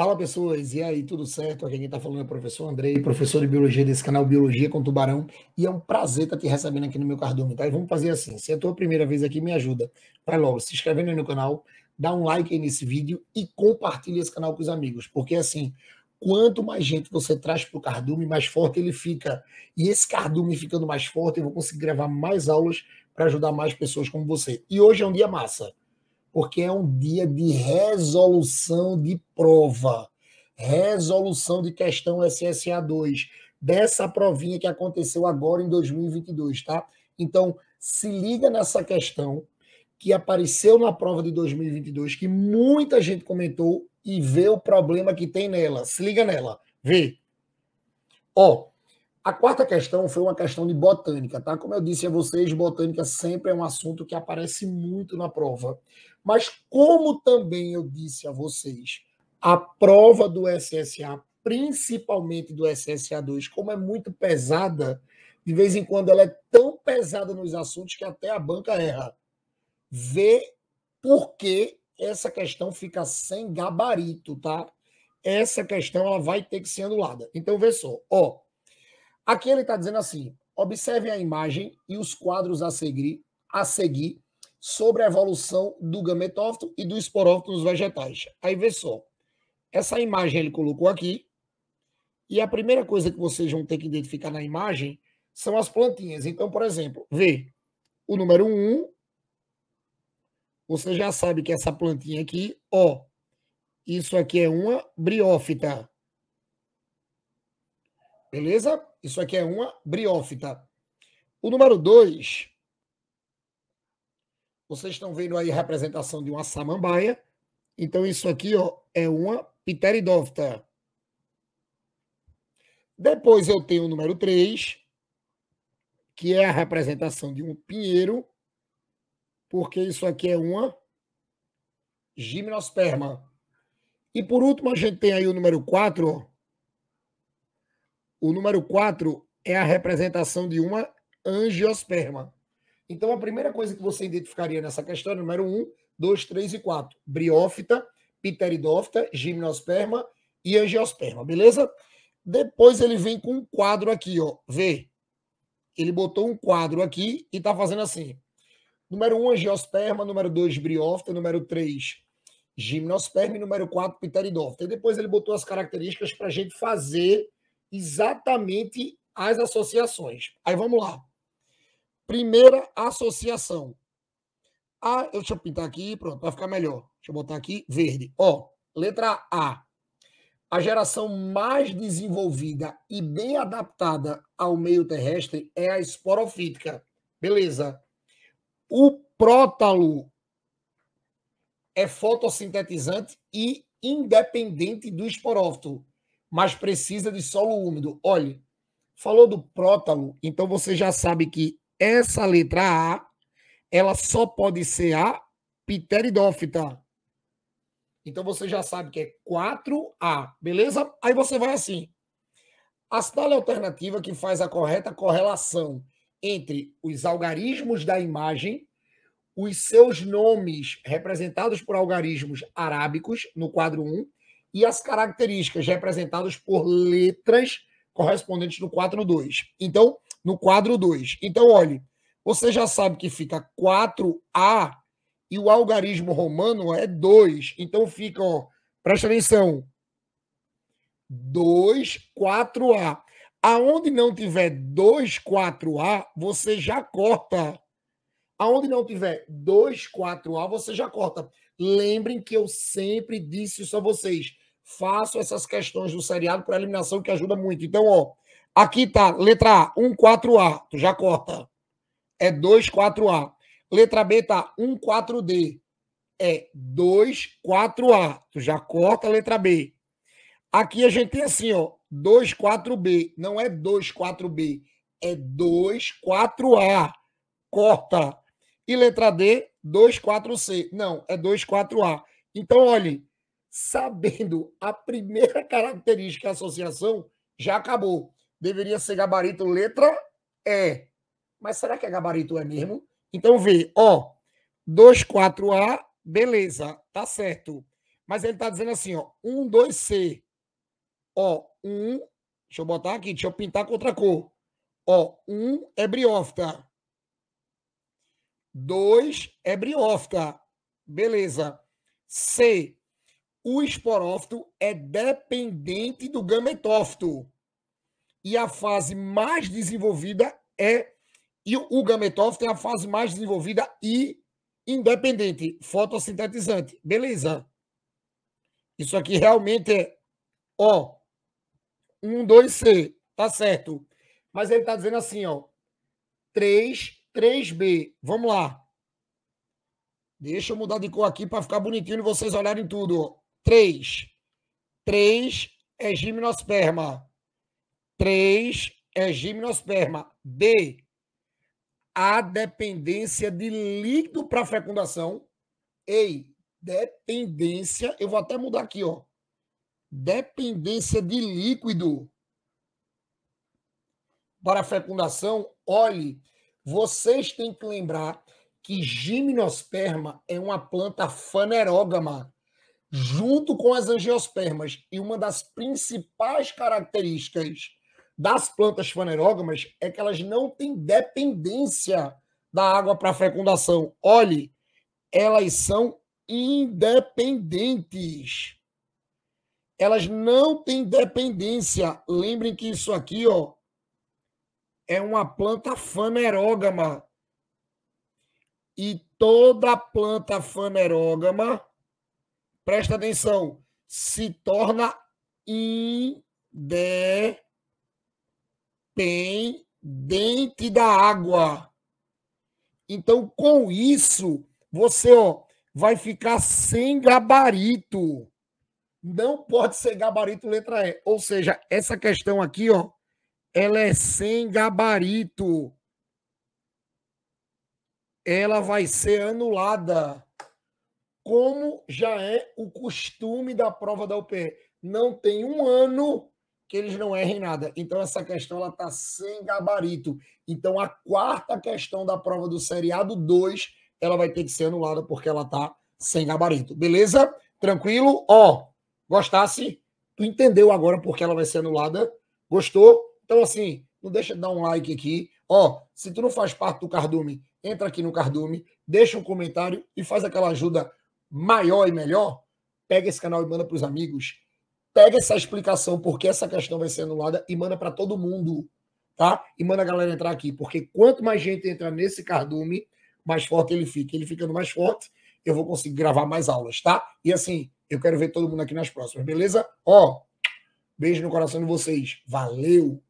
Fala pessoas, e aí, tudo certo? Aqui quem está falando é o professor Andrei, professor de biologia desse canal Biologia com Tubarão, e é um prazer estar tá te recebendo aqui no meu cardume, tá? E vamos fazer assim: se é a tua primeira vez aqui, me ajuda. Vai logo, se inscrevendo aí no canal, dá um like aí nesse vídeo e compartilha esse canal com os amigos, porque assim, quanto mais gente você traz para o cardume, mais forte ele fica. E esse cardume ficando mais forte, eu vou conseguir gravar mais aulas para ajudar mais pessoas como você. E hoje é um dia massa porque é um dia de resolução de prova, resolução de questão SSA2, dessa provinha que aconteceu agora em 2022, tá? Então, se liga nessa questão que apareceu na prova de 2022, que muita gente comentou e vê o problema que tem nela. Se liga nela, vê. Ó, a quarta questão foi uma questão de botânica, tá? Como eu disse a vocês, botânica sempre é um assunto que aparece muito na prova. Mas como também eu disse a vocês, a prova do SSA, principalmente do SSA2, como é muito pesada, de vez em quando ela é tão pesada nos assuntos que até a banca erra. Vê por que essa questão fica sem gabarito, tá? Essa questão ela vai ter que ser anulada. Então vê só, ó, Aqui ele está dizendo assim: observem a imagem e os quadros a seguir, a seguir sobre a evolução do gametófito e do esporófito nos vegetais. Aí vê só. Essa imagem ele colocou aqui. E a primeira coisa que vocês vão ter que identificar na imagem são as plantinhas. Então, por exemplo, vê o número 1. Um, você já sabe que essa plantinha aqui, ó, isso aqui é uma briófita. Beleza? Isso aqui é uma briófita. Tá? O número 2, vocês estão vendo aí a representação de uma samambaia. Então, isso aqui ó, é uma pteridófita. Depois eu tenho o número 3, que é a representação de um pinheiro, porque isso aqui é uma gimnosperma. E por último, a gente tem aí o número 4, o número 4 é a representação de uma angiosperma. Então, a primeira coisa que você identificaria nessa questão é o número 1, 2, 3 e 4. Briófita, pteridófita, gimnosperma e angiosperma, beleza? Depois ele vem com um quadro aqui, ó. Vê. Ele botou um quadro aqui e tá fazendo assim. Número 1, angiosperma. Número 2, briófita. Número 3, gimnosperma. E número 4, pteridófita. E depois ele botou as características para a gente fazer exatamente as associações. Aí vamos lá. Primeira associação. A, eu, deixa eu pintar aqui, pronto, para ficar melhor. Deixa eu botar aqui verde. Ó, letra A. A geração mais desenvolvida e bem adaptada ao meio terrestre é a esporofítica. Beleza. O prótalo é fotossintetizante e independente do esporófito mas precisa de solo úmido. Olhe, falou do prótalo, então você já sabe que essa letra A, ela só pode ser a pteridófita. Então você já sabe que é 4A, beleza? Aí você vai assim. A a alternativa que faz a correta correlação entre os algarismos da imagem, os seus nomes representados por algarismos arábicos, no quadro 1, e as características representadas por letras correspondentes no quadro 2. Então, no quadro 2. Então, olhe, você já sabe que fica 4A e o algarismo romano é 2. Então fica, ó, presta atenção. 2, 4A. Aonde não tiver 2, 4A, você já corta. Aonde não tiver 2, 4A, você já corta. Lembrem que eu sempre disse isso a vocês faço essas questões do seriado para eliminação que ajuda muito. Então, ó, aqui tá letra A, 4 a tu já corta. É 4 a Letra B tá 4 d É 4 a tu já corta a letra B. Aqui a gente tem assim, ó, 4 b não é 4 b é 4 a Corta. E letra D, 4 c Não, é 4 a Então, olhe, sabendo a primeira característica da associação, já acabou. Deveria ser gabarito letra E. Mas será que é gabarito E mesmo? Então vê, ó, 24A, beleza, tá certo. Mas ele tá dizendo assim, ó, 12C. Ó, 1, deixa eu botar aqui, deixa eu pintar com outra cor. Ó, 1 é briófita. 2 é briófita. Beleza. C o esporófito é dependente do gametófito. E a fase mais desenvolvida é. E o gametófito é a fase mais desenvolvida e independente, fotossintetizante. Beleza. Isso aqui realmente é. Ó. 1, 2, C. Tá certo. Mas ele tá dizendo assim, ó. 3, 3B. Vamos lá. Deixa eu mudar de cor aqui para ficar bonitinho e vocês olharem tudo. 3. 3 é gimnosperma. 3 é gimnosperma. B. A dependência de líquido para fecundação. Ei, dependência. Eu vou até mudar aqui, ó. Dependência de líquido para fecundação. Olhe, vocês têm que lembrar que gimnosperma é uma planta fanerógama junto com as angiospermas. E uma das principais características das plantas fanerógamas é que elas não têm dependência da água para fecundação. Olhe, elas são independentes. Elas não têm dependência. Lembrem que isso aqui, ó, é uma planta fanerógama. E toda planta fanerógama presta atenção, se torna independente da água. Então, com isso, você ó, vai ficar sem gabarito. Não pode ser gabarito letra E. Ou seja, essa questão aqui, ó, ela é sem gabarito. Ela vai ser anulada como já é o costume da prova da UPE. Não tem um ano que eles não errem nada. Então, essa questão está sem gabarito. Então, a quarta questão da prova do seriado 2, ela vai ter que ser anulada porque ela está sem gabarito. Beleza? Tranquilo? Ó, gostasse? Tu entendeu agora porque ela vai ser anulada? Gostou? Então, assim, não deixa de dar um like aqui. Ó, se tu não faz parte do Cardume, entra aqui no Cardume, deixa um comentário e faz aquela ajuda maior e melhor, pega esse canal e manda para os amigos. Pega essa explicação porque essa questão vai ser anulada e manda para todo mundo, tá? E manda a galera entrar aqui, porque quanto mais gente entrar nesse cardume, mais forte ele fica. Ele ficando mais forte, eu vou conseguir gravar mais aulas, tá? E assim, eu quero ver todo mundo aqui nas próximas, beleza? Ó, beijo no coração de vocês. Valeu!